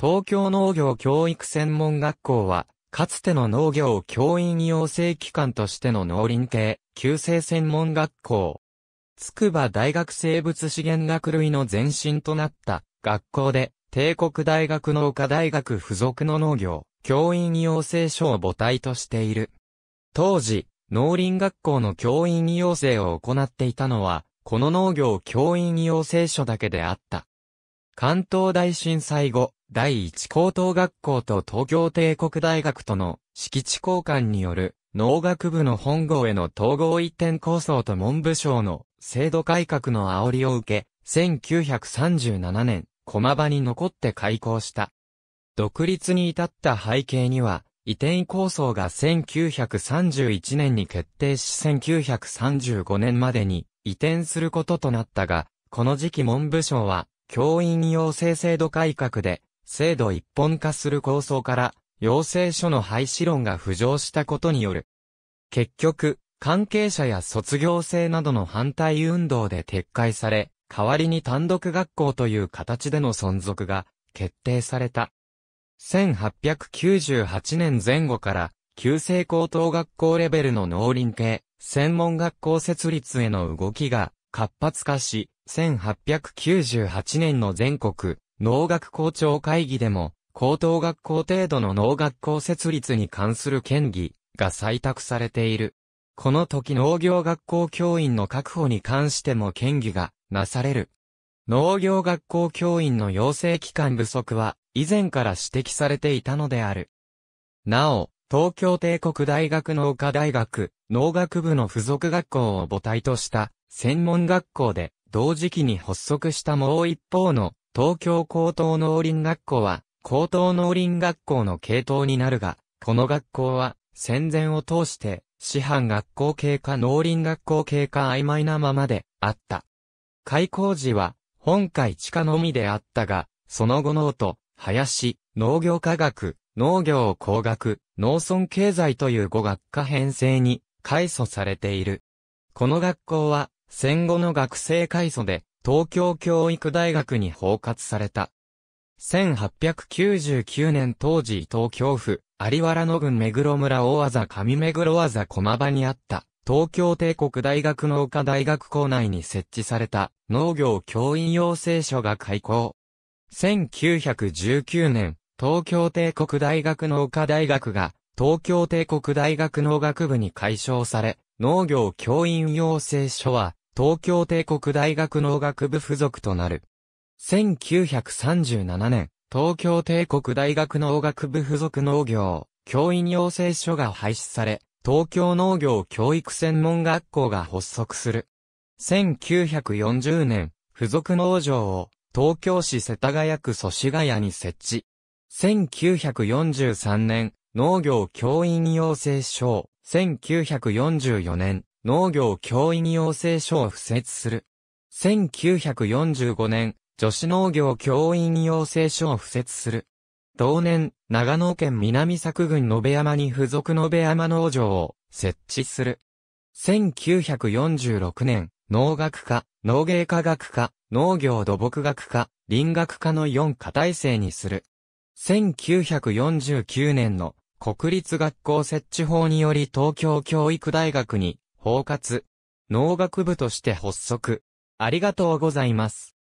東京農業教育専門学校は、かつての農業教員養成機関としての農林系、旧制専門学校。筑波大学生物資源学類の前身となった学校で、帝国大学農科大学附属の農業、教員養成所を母体としている。当時、農林学校の教員養成を行っていたのは、この農業教員養成所だけであった。関東大震災後、第一高等学校と東京帝国大学との敷地交換による農学部の本郷への統合一点構想と文部省の制度改革の煽りを受け、1937年、駒場に残って開校した。独立に至った背景には、移転構想が1931年に決定し1935年までに移転することとなったが、この時期文部省は教員養成制度改革で制度一本化する構想から、要請書の廃止論が浮上したことによる。結局、関係者や卒業生などの反対運動で撤回され、代わりに単独学校という形での存続が決定された。1898年前後から、旧制高等学校レベルの農林系、専門学校設立への動きが活発化し、1898年の全国農学校長会議でも、高等学校程度の農学校設立に関する権議が採択されている。この時農業学校教員の確保に関しても権議がなされる。農業学校教員の養成機関不足は以前から指摘されていたのである。なお、東京帝国大学農科大学農学部の付属学校を母体とした専門学校で同時期に発足したもう一方の東京高等農林学校は、高等農林学校の系統になるが、この学校は、戦前を通して、師範学校系か農林学校系か曖昧なままで、あった。開校時は、本会地下のみであったが、その後農と、林、農業科学、農業工学、農村経済という語学科編成に、改祖されている。この学校は、戦後の学生改祖で、東京教育大学に包括された。1899年当時東京府、有原野郡目黒村大技上目黒技駒場にあった、東京帝国大学農科大学校内に設置された農業教員養成所が開校。1919年、東京帝国大学農科大学が東京帝国大学農学部に解消され、農業教員養成所は東京帝国大学農学部附属となる。1937年、東京帝国大学農学部附属農業、教員養成所が廃止され、東京農業教育専門学校が発足する。1940年、附属農場を東京市世田谷区祖師ヶ谷に設置。1943年、農業教員養成所、1944年、農業教員養成所を付設する。1945年、女子農業教員養成所を付設する。同年、長野県南作郡野辺山に付属野辺山農場を設置する。1946年、農学科、農芸科学科、農業土木学科、林学科の4課体制にする。1949年の国立学校設置法により東京教育大学に包括、農学部として発足。ありがとうございます。